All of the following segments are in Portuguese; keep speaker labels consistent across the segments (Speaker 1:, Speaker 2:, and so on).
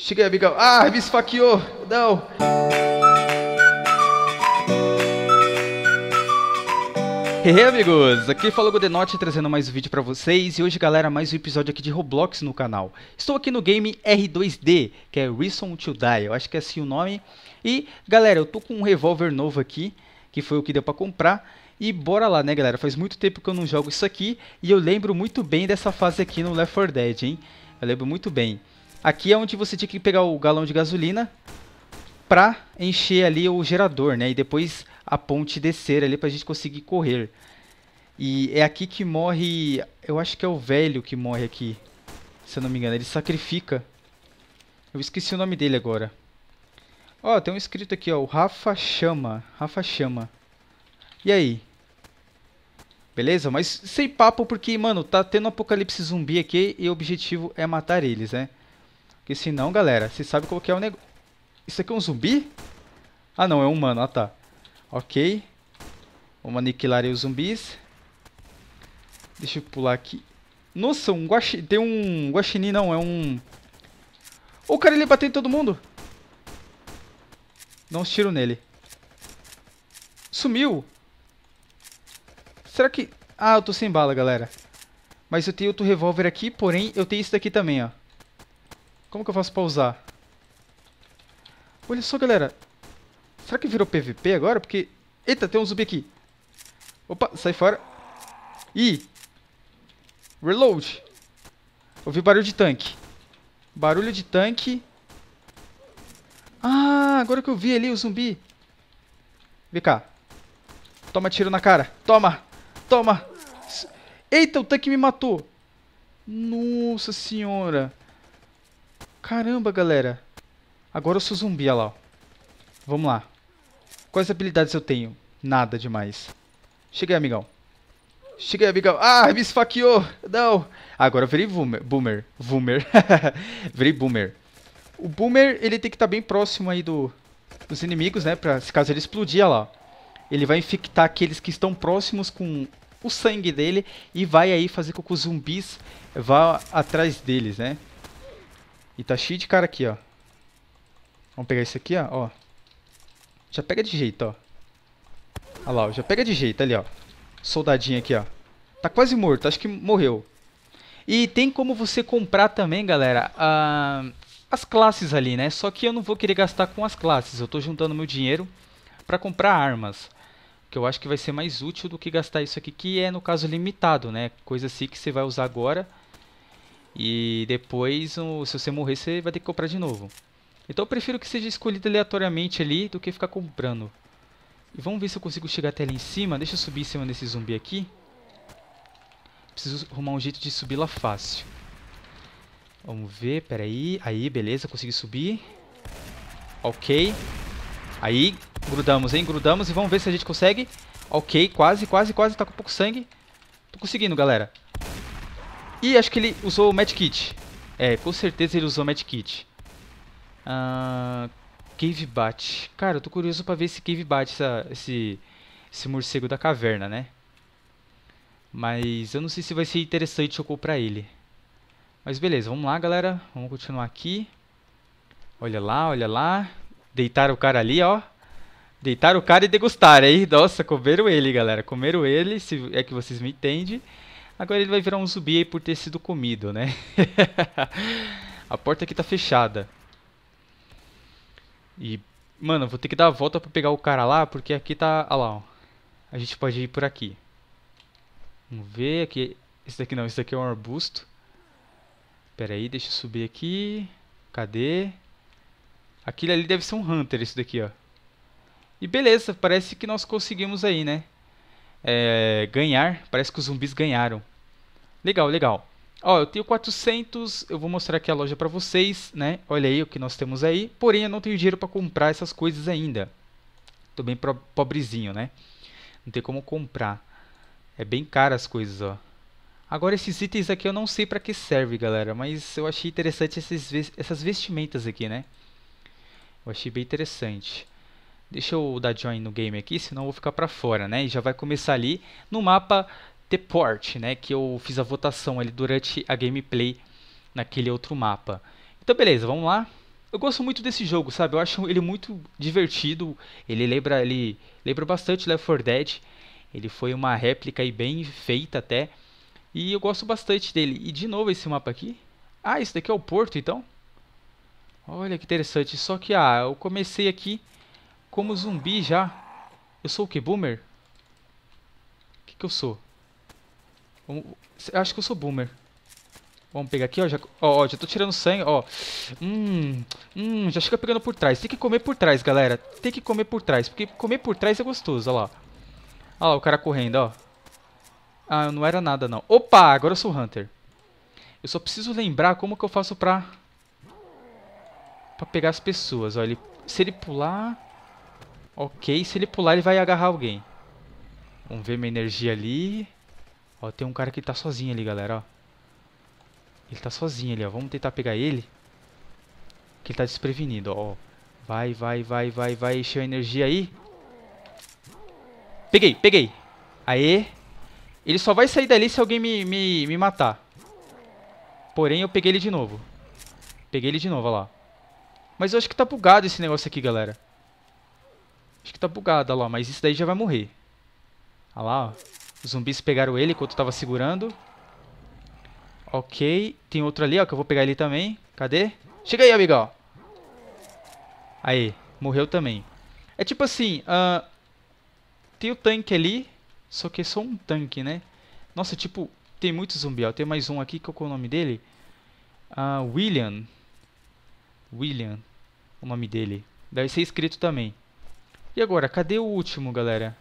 Speaker 1: Chega aí, amigão. Ah, me esfaqueou. Não. Hey amigos, aqui falou Godenote trazendo mais um vídeo para vocês e hoje galera mais um episódio aqui de Roblox no canal. Estou aqui no game R2D, que é Reason to Die, eu acho que é assim o nome. E galera, eu tô com um revólver novo aqui, que foi o que deu para comprar. E bora lá, né, galera? Faz muito tempo que eu não jogo isso aqui. E eu lembro muito bem dessa fase aqui no Left 4 Dead, hein? Eu lembro muito bem. Aqui é onde você tinha que pegar o galão de gasolina para encher ali o gerador, né? E depois a ponte descer ali para a gente conseguir correr. E é aqui que morre, eu acho que é o velho que morre aqui, se eu não me engano. Ele sacrifica. Eu esqueci o nome dele agora. Ó, tem um escrito aqui, ó, o Rafa Chama, Rafa Chama. E aí? Beleza? Mas sem papo porque, mano, tá tendo um apocalipse zumbi aqui e o objetivo é matar eles, né? Porque senão, galera, você sabe qual que é o negócio. Isso aqui é um zumbi? Ah, não, é um humano. Ah, tá. Ok. Vamos aniquilar aí os zumbis. Deixa eu pular aqui. Nossa, um guaxi... tem um guaxinim, não. É um... O cara, ele bateu em todo mundo. Dá uns tiros nele. Sumiu. Será que... Ah, eu tô sem bala, galera. Mas eu tenho outro revólver aqui, porém eu tenho isso daqui também, ó. Como que eu faço pra usar? Olha só, galera. Será que virou PVP agora? Porque... Eita, tem um zumbi aqui. Opa, sai fora. Ih. Reload. Ouvi barulho de tanque. Barulho de tanque. Ah, agora que eu vi ali o zumbi. Vem cá. Toma tiro na cara. Toma. Toma. Eita, o tanque me matou. Nossa senhora. Caramba, galera. Agora eu sou zumbi, olha lá. Vamos lá. Quais habilidades eu tenho? Nada demais. Cheguei, amigão. Cheguei, amigão. Ah, me esfaqueou. Não. Agora eu virei boomer. Boomer. boomer. virei boomer. O boomer, ele tem que estar tá bem próximo aí do, dos inimigos, né? Pra, se caso ele explodir, olha lá. Ele vai infectar aqueles que estão próximos com o sangue dele e vai aí fazer com que os zumbis vá atrás deles, né? E tá cheio de cara aqui, ó. Vamos pegar esse aqui, ó. ó. Já pega de jeito, ó. Olha lá, ó. já pega de jeito ali, ó. Soldadinho aqui, ó. Tá quase morto, acho que morreu. E tem como você comprar também, galera, a... Ah, as classes ali, né? Só que eu não vou querer gastar com as classes. Eu tô juntando meu dinheiro pra comprar armas. Que eu acho que vai ser mais útil do que gastar isso aqui, que é, no caso, limitado, né? Coisa assim que você vai usar agora e depois, se você morrer, você vai ter que comprar de novo. Então eu prefiro que seja escolhido aleatoriamente ali do que ficar comprando. E vamos ver se eu consigo chegar até ali em cima. Deixa eu subir em cima desse zumbi aqui. Preciso arrumar um jeito de subir lá fácil. Vamos ver, peraí. Aí, beleza, consegui subir. Ok. Aí, grudamos, hein? Grudamos e vamos ver se a gente consegue. Ok, quase, quase, quase. Tá com pouco sangue. Tô conseguindo, galera. E acho que ele usou o Medkit. É, com certeza ele usou o Medkit. Ah, Cave Bat. Cara, eu tô curioso pra ver esse Cave Bat, essa, esse, esse morcego da caverna, né? Mas eu não sei se vai ser interessante eu comprar ele. Mas beleza, vamos lá, galera. Vamos continuar aqui. Olha lá, olha lá. Deitaram o cara ali, ó. Deitaram o cara e degustaram, hein? Nossa, comeram ele, galera. Comeram ele, se é que vocês me entendem. Agora ele vai virar um zumbi aí por ter sido comido, né? a porta aqui tá fechada. E, mano, vou ter que dar a volta pra pegar o cara lá, porque aqui tá... Olha lá, ó. A gente pode ir por aqui. Vamos ver aqui. Esse daqui não, esse daqui é um arbusto. Pera aí, deixa eu subir aqui. Cadê? Aquilo ali deve ser um Hunter, isso daqui, ó. E beleza, parece que nós conseguimos aí, né? É, ganhar, parece que os zumbis ganharam. Legal, legal. Ó, eu tenho 400, eu vou mostrar aqui a loja para vocês, né? Olha aí o que nós temos aí. Porém, eu não tenho dinheiro para comprar essas coisas ainda. Tô bem pobrezinho, né? Não tem como comprar. É bem caro as coisas, ó. Agora, esses itens aqui eu não sei para que serve, galera. Mas eu achei interessante esses, essas vestimentas aqui, né? Eu achei bem interessante. Deixa eu dar join no game aqui, senão eu vou ficar para fora, né? E já vai começar ali no mapa Deport, né, que eu fiz a votação ali durante a gameplay naquele outro mapa. Então beleza, vamos lá. Eu gosto muito desse jogo, sabe? Eu acho ele muito divertido. Ele lembra, ele lembra bastante Left 4 Dead. Ele foi uma réplica aí bem feita até. E eu gosto bastante dele. E de novo esse mapa aqui. Ah, esse daqui é o porto então? Olha que interessante. Só que ah, eu comecei aqui como zumbi já. Eu sou o que? Boomer? O que, que eu sou? Vamos... Acho que eu sou boomer. Vamos pegar aqui, ó. Já, ó, já tô tirando sangue, ó. Hum, hum, já chega pegando por trás. Tem que comer por trás, galera. Tem que comer por trás, porque comer por trás é gostoso, ó lá. Ó lá, o cara correndo, ó. Ah, não era nada, não. Opa, agora eu sou Hunter. Eu só preciso lembrar como que eu faço pra... Pra pegar as pessoas, ó. Ele, se ele pular... Ok, se ele pular ele vai agarrar alguém. Vamos ver minha energia ali. Ó, tem um cara que tá sozinho ali, galera, ó. Ele tá sozinho ali, ó. Vamos tentar pegar ele. Que ele tá desprevenido, ó. Vai, vai, vai, vai, vai. Encheu a energia aí. Peguei, peguei. Aê. Ele só vai sair dali se alguém me, me, me matar. Porém, eu peguei ele de novo. Peguei ele de novo, ó lá. Mas eu acho que tá bugado esse negócio aqui, galera. Acho que tá bugado, ó lá. Mas isso daí já vai morrer. Ó lá, ó. Os zumbis pegaram ele enquanto eu tava segurando. Ok. Tem outro ali, ó, que eu vou pegar ele também. Cadê? Chega aí, amigão. Aí, morreu também. É tipo assim, uh, tem o tanque ali, só que é só um tanque, né? Nossa, tipo, tem muito zumbi, ó. Tem mais um aqui, qual é o nome dele? Uh, William. William, o nome dele. Deve ser escrito também. E agora, cadê o último, galera?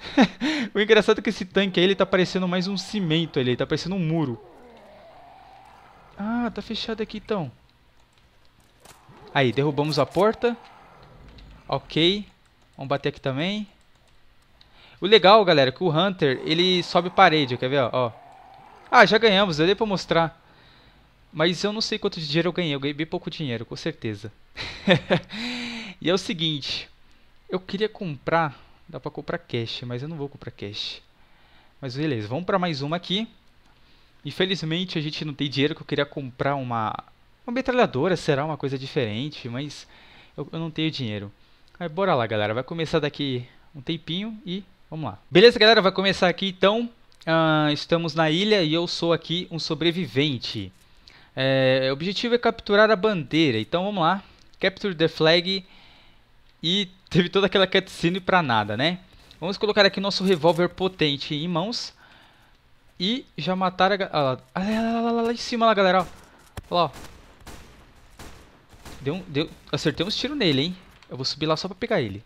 Speaker 1: o engraçado é que esse tanque aí, ele tá parecendo mais um cimento ali, ele tá parecendo um muro. Ah, tá fechado aqui então. Aí, derrubamos a porta. Ok. Vamos bater aqui também. O legal, galera, é que o Hunter, ele sobe parede, quer ver, ó. Ah, já ganhamos, eu dei pra mostrar. Mas eu não sei quanto de dinheiro eu ganhei, eu ganhei bem pouco dinheiro, com certeza. e é o seguinte, eu queria comprar Dá para comprar cash, mas eu não vou comprar cash. Mas beleza, vamos para mais uma aqui. Infelizmente a gente não tem dinheiro que eu queria comprar uma, uma metralhadora, será uma coisa diferente, mas eu, eu não tenho dinheiro. Aí bora lá galera, vai começar daqui um tempinho e vamos lá. Beleza galera, vai começar aqui então. Uh, estamos na ilha e eu sou aqui um sobrevivente. É, o objetivo é capturar a bandeira, então vamos lá. Capture the flag e teve toda aquela cutscene pra nada, né? Vamos colocar aqui nosso revólver potente em mãos. E já mataram a... Ah, lá, lá, lá, lá, em cima lá, galera, ó. Lá, ó. Deu deu... Acertei uns tiros nele, hein? Eu vou subir lá só pra pegar ele.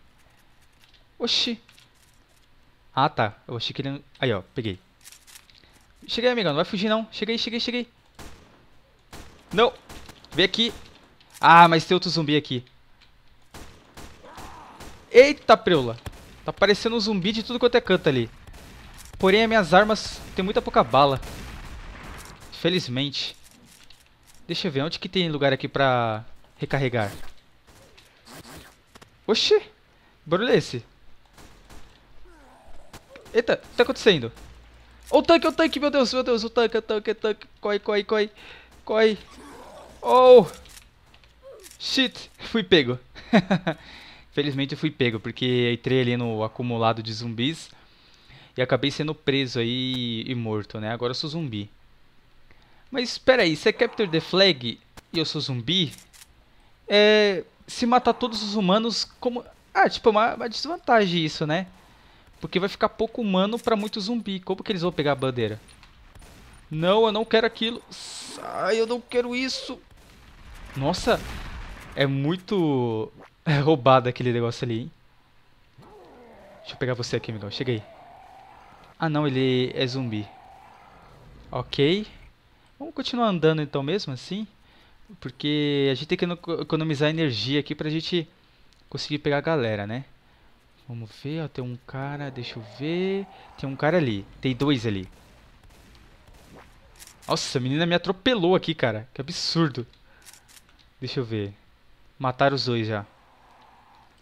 Speaker 1: Oxi. Ah, tá. Eu achei que ele... Aí, ó. Peguei. Cheguei, amigão. Não vai fugir, não. Cheguei, cheguei, cheguei. Não. Vem aqui. Ah, mas tem outro zumbi aqui. Eita, preula. Tá parecendo um zumbi de tudo quanto é canto ali. Porém, as minhas armas têm muita pouca bala. Felizmente. Deixa eu ver, onde que tem lugar aqui pra recarregar? Oxi! Barulho é esse? Eita, o que tá acontecendo? O tanque, o tanque, meu Deus, meu Deus, o tanque, o tanque, o tanque. Corre, corre, corre. Corre. Oh! Shit, fui pego. felizmente eu fui pego, porque entrei ali no acumulado de zumbis e acabei sendo preso aí e morto, né? Agora eu sou zumbi. Mas espera aí, se é Capture the Flag e eu sou zumbi, é, se matar todos os humanos como... Ah, tipo, é uma, uma desvantagem isso, né? Porque vai ficar pouco humano pra muito zumbi. Como que eles vão pegar a bandeira? Não, eu não quero aquilo. Ai, eu não quero isso. Nossa, é muito... É roubado aquele negócio ali, hein? Deixa eu pegar você aqui, amigão. Chega aí. Ah, não. Ele é zumbi. Ok. Vamos continuar andando então mesmo assim. Porque a gente tem que economizar energia aqui pra gente conseguir pegar a galera, né? Vamos ver, ó, tem um cara, deixa eu ver. Tem um cara ali, tem dois ali. Nossa, a menina me atropelou aqui, cara. Que absurdo. Deixa eu ver. Mataram os dois já.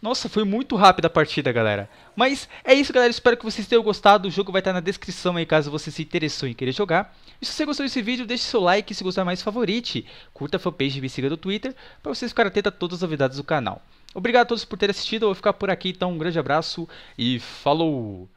Speaker 1: Nossa, foi muito rápida a partida, galera. Mas é isso, galera. Espero que vocês tenham gostado. O jogo vai estar na descrição aí, caso você se interessou em querer jogar. E se você gostou desse vídeo, deixe seu like. Se gostar mais, favorite. Curta a fanpage e me siga no Twitter, para vocês ficarem atentos a todas as novidades do canal. Obrigado a todos por terem assistido. Eu vou ficar por aqui, então um grande abraço e falou!